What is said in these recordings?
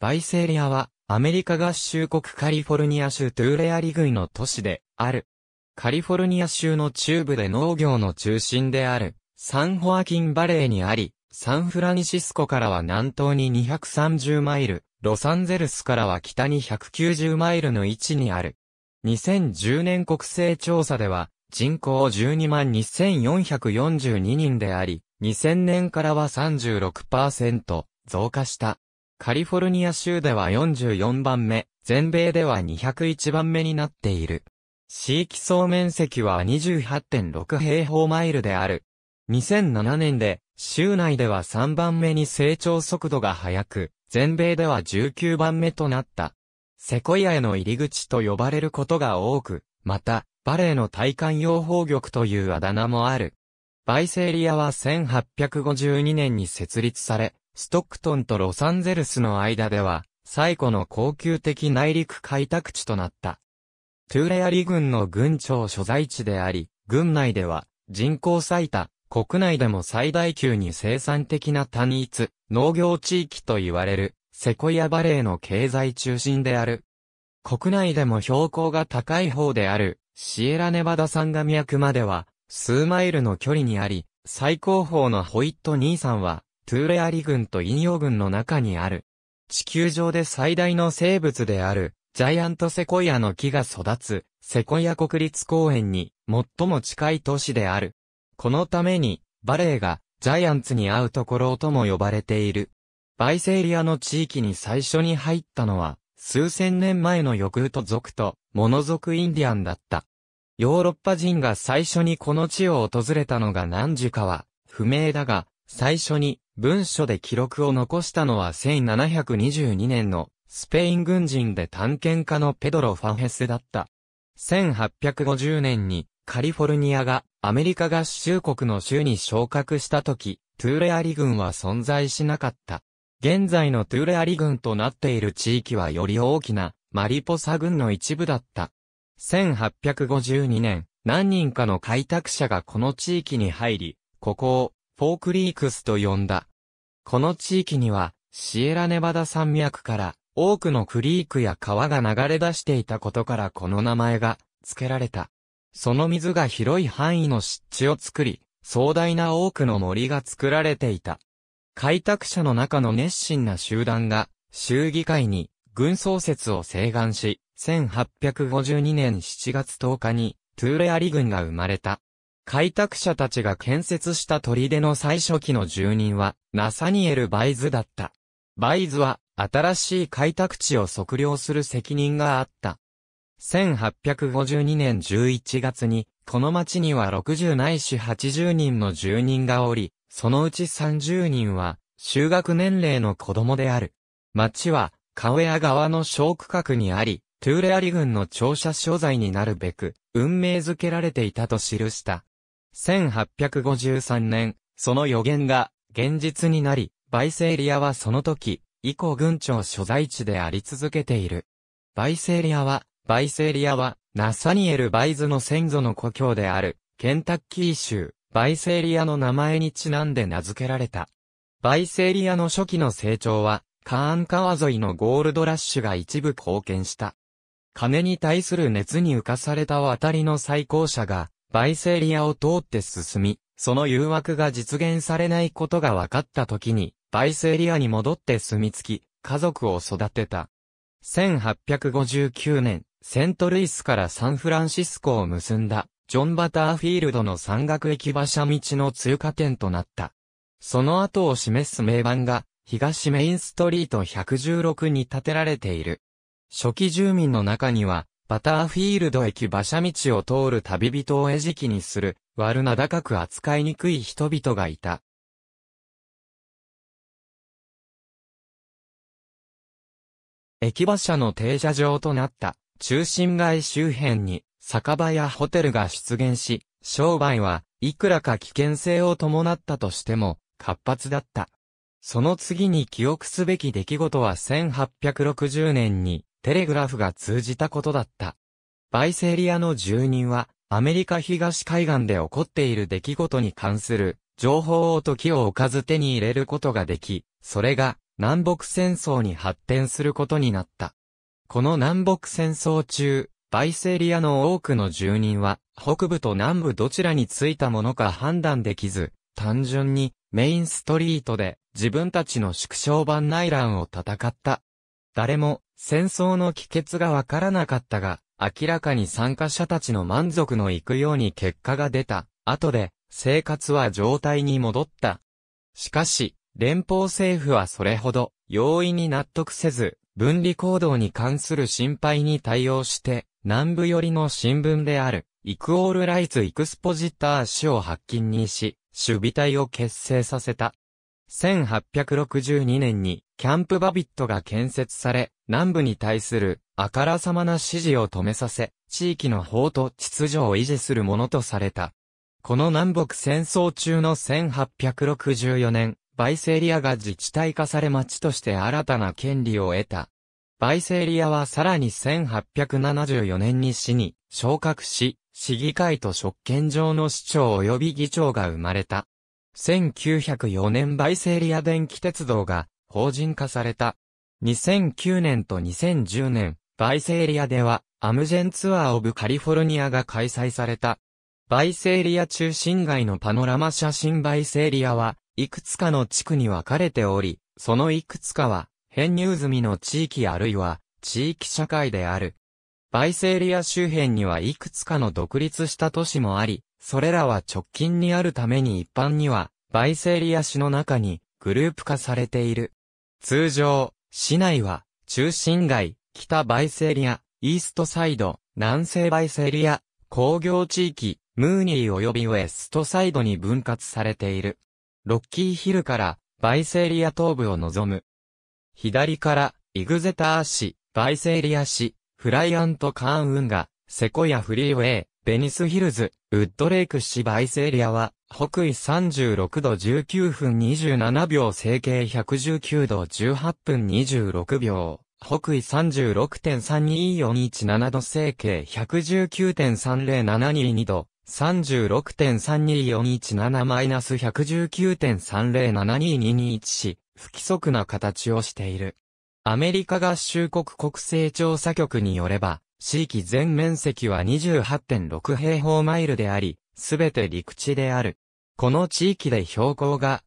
バイセリアは、アメリカ合衆国カリフォルニア州トゥーレアリグイの都市である。カリフォルニア州の中部で農業の中心である、サンホアキンバレーにあり、サンフランシスコからは南東に230マイル、ロサンゼルスからは北に190マイルの位置にある。2010年国勢調査では、人口12万2442人であり、2000年からは36%増加した。カリフォルニア州では44番目、全米では201番目になっている。地域総面積は28.6平方マイルである。2007年で、州内では3番目に成長速度が速く、全米では19番目となった。セコイアへの入り口と呼ばれることが多く、また、バレーの体感養蜂玉というあだ名もある。バイセーリアは1852年に設立され、ストックトンとロサンゼルスの間では、最古の高級的内陸開拓地となった。トゥーレアリ軍の軍庁所在地であり、軍内では、人口最多、国内でも最大級に生産的な単一、農業地域と言われる、セコイアバレーの経済中心である。国内でも標高が高い方である、シエラネバダ山が脈までは、数マイルの距離にあり、最高峰のホイット兄さんは、トーレアリ群と陰陽群の中にある。地球上で最大の生物である、ジャイアントセコイアの木が育つ、セコイア国立公園に最も近い都市である。このために、バレーがジャイアンツに会うところとも呼ばれている。バイセイリアの地域に最初に入ったのは、数千年前のヨクウト族とモノ族インディアンだった。ヨーロッパ人が最初にこの地を訪れたのが何時かは不明だが、最初に文書で記録を残したのは1722年のスペイン軍人で探検家のペドロ・ファヘスだった。1850年にカリフォルニアがアメリカ合衆国の州に昇格した時、トゥーレアリ軍は存在しなかった。現在のトゥーレアリ軍となっている地域はより大きなマリポサ軍の一部だった。1852年、何人かの開拓者がこの地域に入り、ここをフォークリークスと呼んだ。この地域には、シエラネバダ山脈から多くのクリークや川が流れ出していたことからこの名前が付けられた。その水が広い範囲の湿地を作り、壮大な多くの森が作られていた。開拓者の中の熱心な集団が、州議会に軍創設を請願し、1852年7月10日にトゥーレアリ軍が生まれた。開拓者たちが建設した砦の最初期の住人は、ナサニエル・バイズだった。バイズは、新しい開拓地を測量する責任があった。1852年11月に、この町には60ないし80人の住人がおり、そのうち30人は、修学年齢の子供である。町は、カウェア川の小区画にあり、トゥーレアリ軍の庁舎所在になるべく、運命づけられていたと記した。1853年、その予言が現実になり、バイセーリアはその時、以降軍庁所在地であり続けている。バイセーリアは、バイセーリアは、ナサニエル・バイズの先祖の故郷である、ケンタッキー州、バイセーリアの名前にちなんで名付けられた。バイセーリアの初期の成長は、カーン川沿いのゴールドラッシュが一部貢献した。金に対する熱に浮かされた渡りの最高者が、バイセリアを通って進み、その誘惑が実現されないことが分かった時に、バイセリアに戻って住み着き、家族を育てた。1859年、セントルイスからサンフランシスコを結んだ、ジョン・バターフィールドの山岳駅馬車道の通過点となった。その後を示す名板が、東メインストリート116に建てられている。初期住民の中には、バターフィールド駅馬車道を通る旅人を餌食にする、悪名高く扱いにくい人々がいた。駅馬車の停車場となった中心街周辺に酒場やホテルが出現し、商売はいくらか危険性を伴ったとしても活発だった。その次に記憶すべき出来事は1860年にテレグラフが通じたことだった。バイセリアの住人は、アメリカ東海岸で起こっている出来事に関する情報を時を置かず手に入れることができ、それが南北戦争に発展することになった。この南北戦争中、バイセリアの多くの住人は北部と南部どちらについたものか判断できず、単純にメインストリートで自分たちの縮小版内乱を戦った誰も戦争の帰結がわからなかったが、明らかに参加者たちの満足のいくように結果が出た。後で、生活は状態に戻った。しかし、連邦政府はそれほど容易に納得せず、分離行動に関する心配に対応して、南部寄りの新聞である、イクオールライツ・イクスポジター氏を発禁にし、守備隊を結成させた。1862年にキャンプバビットが建設され、南部に対するあからさまな支持を止めさせ、地域の法と秩序を維持するものとされた。この南北戦争中の1864年、バイセリアが自治体化され町として新たな権利を得た。バイセリアはさらに1874年に市に昇格し、市議会と職権上の市長及び議長が生まれた。1904年バイセリア電気鉄道が法人化された。2009年と2010年、バイセエリアでは、アムジェンツアーオブカリフォルニアが開催された。バイセエリア中心街のパノラマ写真バイセエリアは、いくつかの地区に分かれており、そのいくつかは、編入済みの地域あるいは、地域社会である。バイセエリア周辺にはいくつかの独立した都市もあり、それらは直近にあるために一般には、バイセエリア市の中にグループ化されている。通常、市内は、中心街、北バイセリア、イーストサイド、南西バイセリア、工業地域、ムーニー及びウエストサイドに分割されている。ロッキーヒルから、バイセリア東部を望む。左から、イグゼター市、バイセリア市、フライアントカーン運河、セコヤフリーウェイ、ベニスヒルズ、ウッドレイク市バイセエリアは、北緯36度19分27秒整形119度18分26秒。北緯36.32417度整形119.30722度、36.32417-119.3072221し、不規則な形をしている。アメリカ合衆国国勢調査局によれば、地域全面積は28.6平方マイルであり、すべて陸地である。この地域で標高が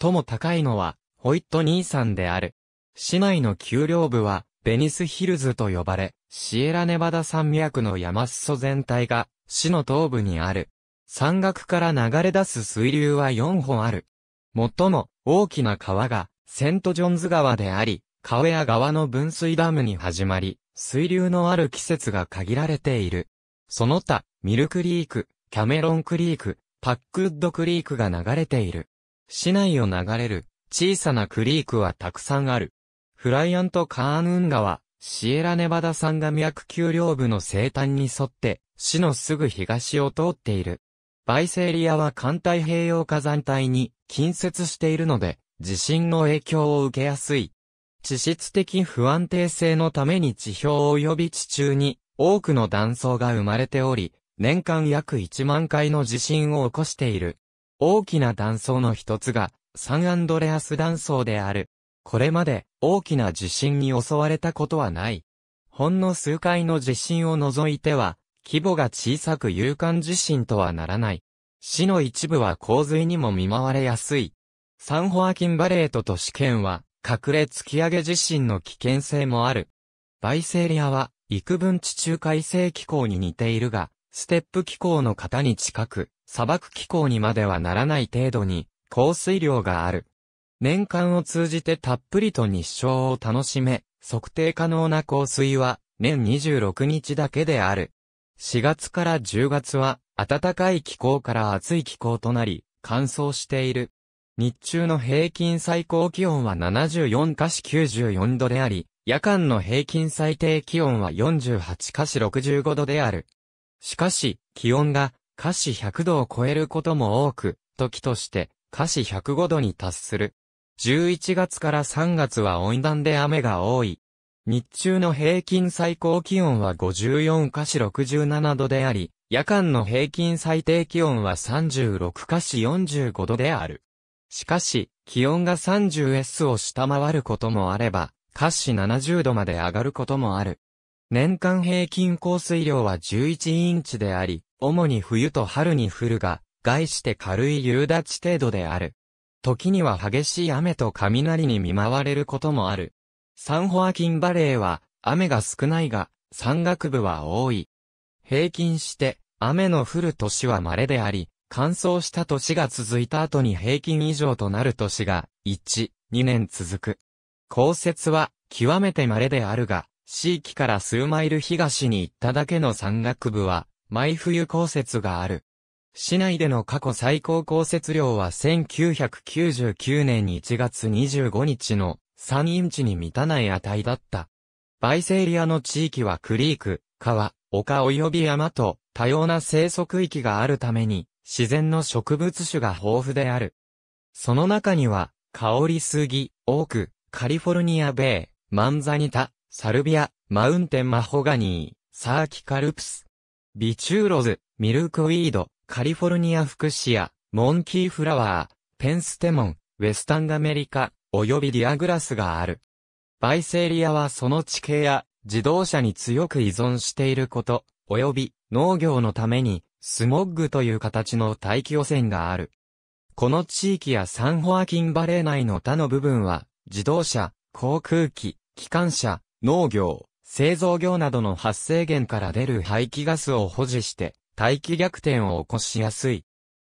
最も高いのは、ホイットニーんである。市内の丘陵部は、ベニスヒルズと呼ばれ、シエラネバダ山脈の山裾全体が、市の東部にある。山岳から流れ出す水流は4本ある。最も大きな川が、セントジョンズ川であり、川や川の分水ダムに始まり、水流のある季節が限られている。その他、ミルクリーク、キャメロンクリーク、パックウッドクリークが流れている。市内を流れる小さなクリークはたくさんある。フライアント・カーヌンは、シエラネバダ山が脈丘陵部の西端に沿って、市のすぐ東を通っている。バイセーリアは環太平洋火山帯に近接しているので、地震の影響を受けやすい地質的不安定性のために地表及び地中に多くの断層が生まれており、年間約1万回の地震を起こしている。大きな断層の一つが、サンアンドレアス断層である。これまで大きな地震に襲われたことはない。ほんの数回の地震を除いては、規模が小さく勇敢地震とはならない。市の一部は洪水にも見舞われやすい。サンホアキンバレート都市圏は、隠れ突き上げ地震の危険性もある。バイセリアは、幾分地中海性気候に似ているが、ステップ気候の型に近く、砂漠気候にまではならない程度に、降水量がある。年間を通じてたっぷりと日照を楽しめ、測定可能な降水は、年26日だけである。4月から10月は、暖かい気候から暑い気候となり、乾燥している。日中の平均最高気温は74華氏94度であり、夜間の平均最低気温は48華氏65度である。しかし、気温が華氏100度を超えることも多く、時として華氏105度に達する。11月から3月は温暖で雨が多い。日中の平均最高気温は54華氏67度であり、夜間の平均最低気温は36華氏45度である。しかし、気温が 30S を下回ることもあれば、下肢70度まで上がることもある。年間平均降水量は11インチであり、主に冬と春に降るが、概して軽い夕立程度である。時には激しい雨と雷に見舞われることもある。サンホアキンバレーは、雨が少ないが、山岳部は多い。平均して、雨の降る年は稀であり、乾燥した年が続いた後に平均以上となる年が、1、2年続く。降雪は、極めて稀であるが、地域から数マイル東に行っただけの山岳部は、毎冬降雪がある。市内での過去最高降雪量は1999年1月25日の3インチに満たない値だった。バイセリアの地域はクリーク、川、丘及び山と多様な生息域があるために自然の植物種が豊富である。その中には、香りすオーク、カリフォルニアベイ、マンザニタ、サルビア、マウンテンマホガニー、サーキカルプス、ビチューロズ、ミルクウィード、カリフォルニアフクシア、モンキーフラワー、ペンステモン、ウェスタンアメリカ、およびディアグラスがある。バイセリアはその地形や自動車に強く依存していること、および農業のためにスモッグという形の大気汚染がある。この地域やサンホアキンバレー内の他の部分は、自動車、航空機、機関車、農業、製造業などの発生源から出る排気ガスを保持して、大気逆転を起こしやすい。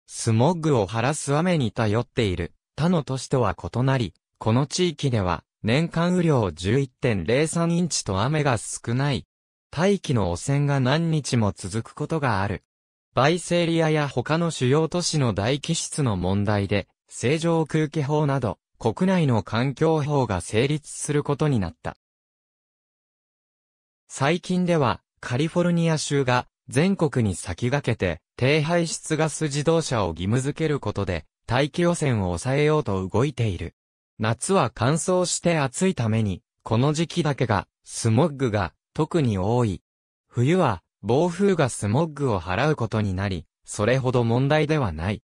スモッグを晴らす雨に頼っている他の都市とは異なり、この地域では年間雨量11.03インチと雨が少ない。大気の汚染が何日も続くことがある。バイセーリアや他の主要都市の大気質の問題で、正常空気法など、国内の環境法が成立することになった。最近では、カリフォルニア州が全国に先駆けて、低排出ガス自動車を義務づけることで、大気汚染を抑えようと動いている。夏は乾燥して暑いために、この時期だけが、スモッグが特に多い。冬は暴風がスモッグを払うことになり、それほど問題ではない。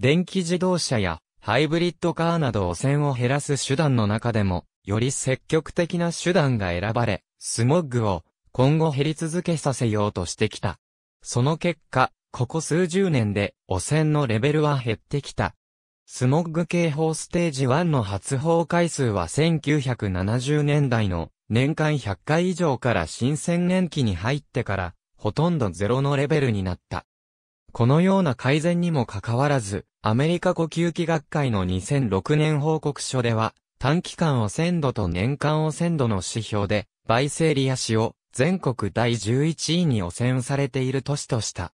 電気自動車やハイブリッドカーなど汚染を減らす手段の中でも、より積極的な手段が選ばれ、スモッグを今後減り続けさせようとしてきた。その結果、ここ数十年で汚染のレベルは減ってきた。スモッグ警報ステージ1の発報回数は1970年代の年間100回以上から新鮮年期に入ってからほとんどゼロのレベルになった。このような改善にもかかわらず、アメリカ呼吸器学会の2006年報告書では、短期間汚染度と年間汚染度の指標で、バイセリア市を全国第11位に汚染されている都市とした。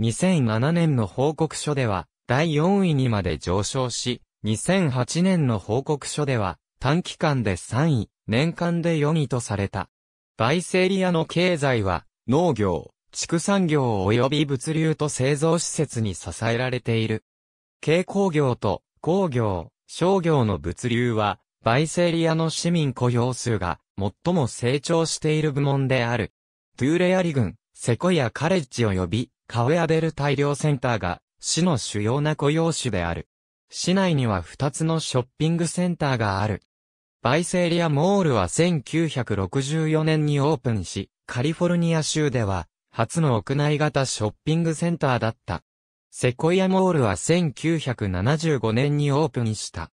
2007年の報告書では、第4位にまで上昇し、2008年の報告書では、短期間で3位、年間で4位とされた。バイセリアの経済は、農業、畜産業及び物流と製造施設に支えられている。軽工業と工業、商業の物流は、バイセリアの市民雇用数が最も成長している部門である。トゥーレアリ郡、セコイアカレッジ及びカウェアベル大量センターが市の主要な雇用種である。市内には2つのショッピングセンターがある。バイセリアモールは1964年にオープンし、カリフォルニア州では、初の屋内型ショッピングセンターだった。セコイアモールは1975年にオープンした。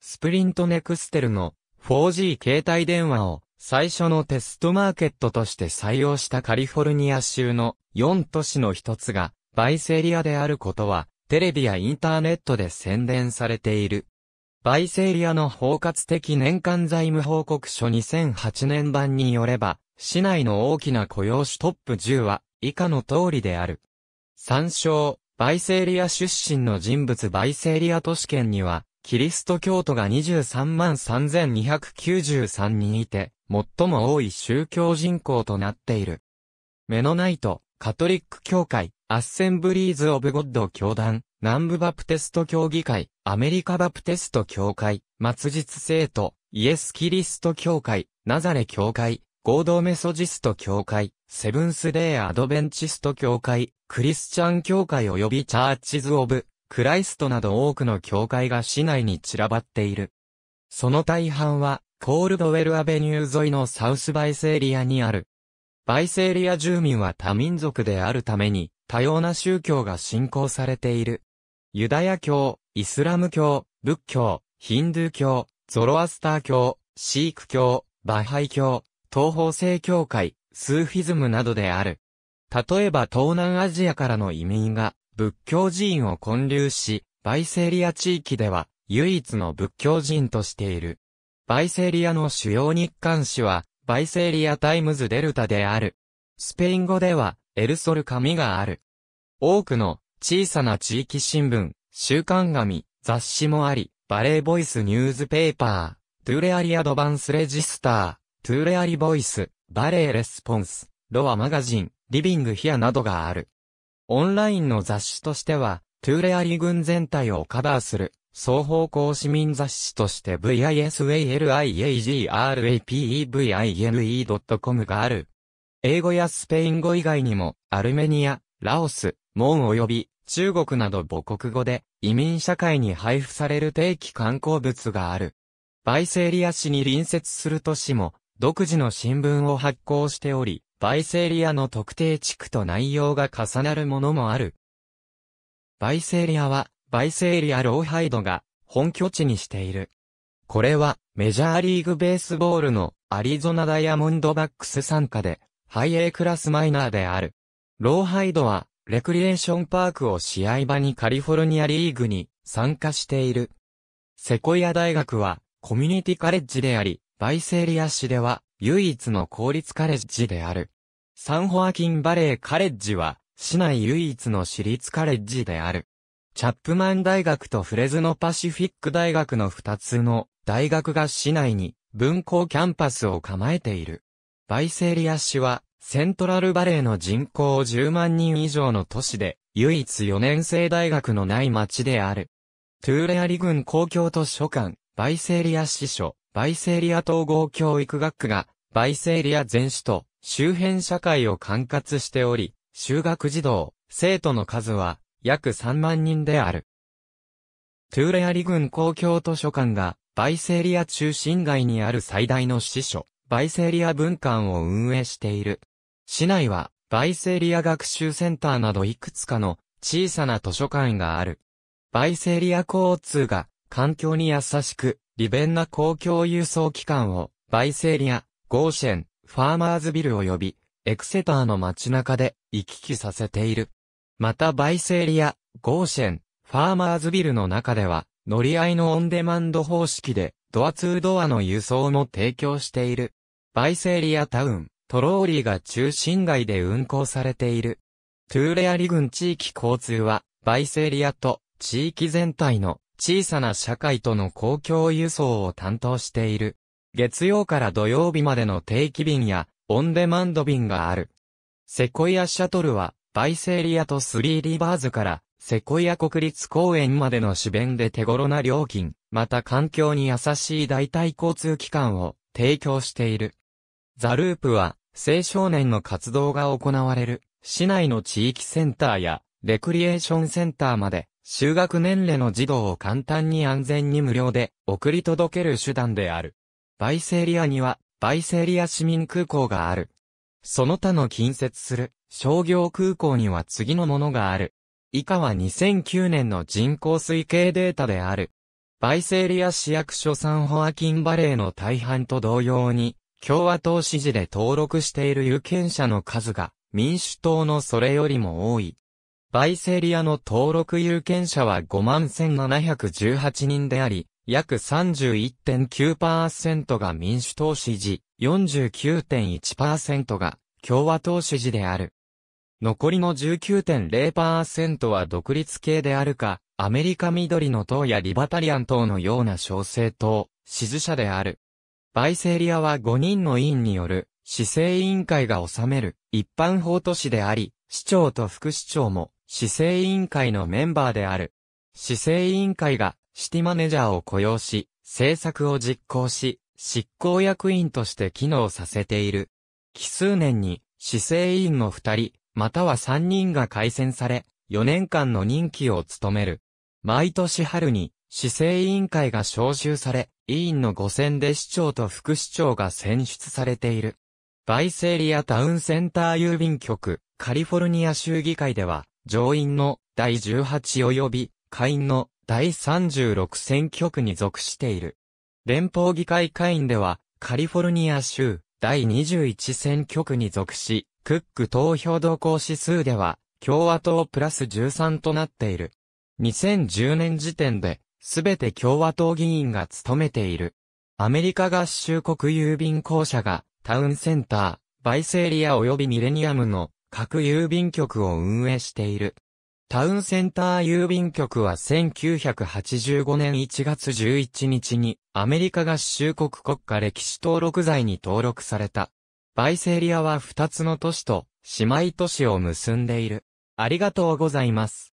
スプリントネクステルの 4G 携帯電話を最初のテストマーケットとして採用したカリフォルニア州の4都市の一つがバイセリアであることはテレビやインターネットで宣伝されている。バイセリアの包括的年間財務報告書2008年版によれば市内の大きな雇用種トップ10は、以下の通りである。参照、バイセーリア出身の人物バイセーリア都市圏には、キリスト教徒が23万3293人いて、最も多い宗教人口となっている。メノナイト、カトリック教会、アッセンブリーズ・オブ・ゴッド教団、南部バプテスト教議会、アメリカバプテスト教会、末日生徒、イエス・キリスト教会、ナザレ教会、合同メソジスト教会、セブンスデーアドベンチスト教会、クリスチャン教会及びチャーチズ・オブ・クライストなど多くの教会が市内に散らばっている。その大半は、コールドウェルアベニュー沿いのサウスバイセーリアにある。バイセーリア住民は多民族であるために、多様な宗教が信仰されている。ユダヤ教、イスラム教、仏教、ヒンドゥー教、ゾロアスター教、シーク教、バハイ教、東方正教会、スーフィズムなどである。例えば東南アジアからの移民が仏教寺院を建立し、バイセリア地域では唯一の仏教人としている。バイセリアの主要日刊紙は、バイセリアタイムズデルタである。スペイン語では、エルソル紙がある。多くの小さな地域新聞、週刊紙、雑誌もあり、バレーボイスニュースペーパー、ドゥレアリアドバンスレジスター、トゥーレアリボイス、バレーレスポンス、ロアマガジン、リビングヒアなどがある。オンラインの雑誌としては、トゥーレアリ軍全体をカバーする、双方向市民雑誌として visaliagrapevine.com がある。英語やスペイン語以外にも、アルメニア、ラオス、モン及び、中国など母国語で、移民社会に配布される定期観光物がある。バイセーリア市に隣接する都市も、独自の新聞を発行しており、バイセーリアの特定地区と内容が重なるものもある。バイセーリアは、バイセーリア・ローハイドが本拠地にしている。これは、メジャーリーグベースボールのアリゾナダイヤモンドバックス参加で、ハイエークラスマイナーである。ローハイドは、レクリエーションパークを試合場にカリフォルニアリーグに参加している。セコイア大学は、コミュニティカレッジであり、バイセーリア市では唯一の公立カレッジである。サンホアキンバレーカレッジは市内唯一の私立カレッジである。チャップマン大学とフレズノパシフィック大学の2つの大学が市内に分校キャンパスを構えている。バイセーリア市はセントラルバレーの人口10万人以上の都市で唯一4年生大学のない町である。トゥーレアリ郡公共図書館、バイセーリア市所、バイセーリア統合教育学区が、バイセーリア全市と周辺社会を管轄しており、修学児童、生徒の数は約3万人である。トゥーレアリ郡公共図書館が、バイセーリア中心街にある最大の支所、バイセーリア文館を運営している。市内は、バイセーリア学習センターなどいくつかの小さな図書館がある。バイセーリア交通が環境に優しく、利便な公共輸送機関を、バイセーリア、ゴーシェン、ファーマーズビル及び、エクセターの街中で行き来させている。またバイセーリア、ゴーシェン、ファーマーズビルの中では、乗り合いのオンデマンド方式で、ドア2ドアの輸送も提供している。バイセーリアタウン、トローリーが中心街で運行されている。トゥーレアリ郡地域交通は、バイセーリアと地域全体の小さな社会との公共輸送を担当している。月曜から土曜日までの定期便やオンデマンド便がある。セコイアシャトルは、バイセーリアとスリーリバーズから、セコイア国立公園までの主弁で手頃な料金、また環境に優しい代替交通機関を提供している。ザループは、青少年の活動が行われる、市内の地域センターや、レクリエーションセンターまで、修学年齢の児童を簡単に安全に無料で送り届ける手段である。バイセリアには、バイセリア市民空港がある。その他の近接する商業空港には次のものがある。以下は2009年の人口推計データである。バイセリア市役所サンホアキンバレーの大半と同様に、共和党支持で登録している有権者の数が民主党のそれよりも多い。バイセリアの登録有権者は51,718人であり、約31.9%が民主党支持、49.1%が共和党支持である。残りの19.0%は独立系であるか、アメリカ緑の党やリバタリアン党のような小政党、支持者である。バイセリアは5人の委員による、市政委員会が治める、一般法都市であり、市長と副市長も、市政委員会のメンバーである。市政委員会がシティマネジャーを雇用し、政策を実行し、執行役員として機能させている。奇数年に市政委員の二人、または三人が改選され、四年間の任期を務める。毎年春に市政委員会が招集され、委員の五選で市長と副市長が選出されている。バイセリアタウンセンター郵便局、カリフォルニア州議会では、上院の第18及び下院の第36選挙区に属している。連邦議会会員では、カリフォルニア州第21選挙区に属し、クック投票動向指数では、共和党プラス13となっている。2010年時点で、すべて共和党議員が務めている。アメリカ合衆国郵便公社が、タウンセンター、バイセエリア及びミレニアムの各郵便局を運営している。タウンセンター郵便局は1985年1月11日にアメリカ合衆国国家歴史登録罪に登録された。バイセリアは2つの都市と姉妹都市を結んでいる。ありがとうございます。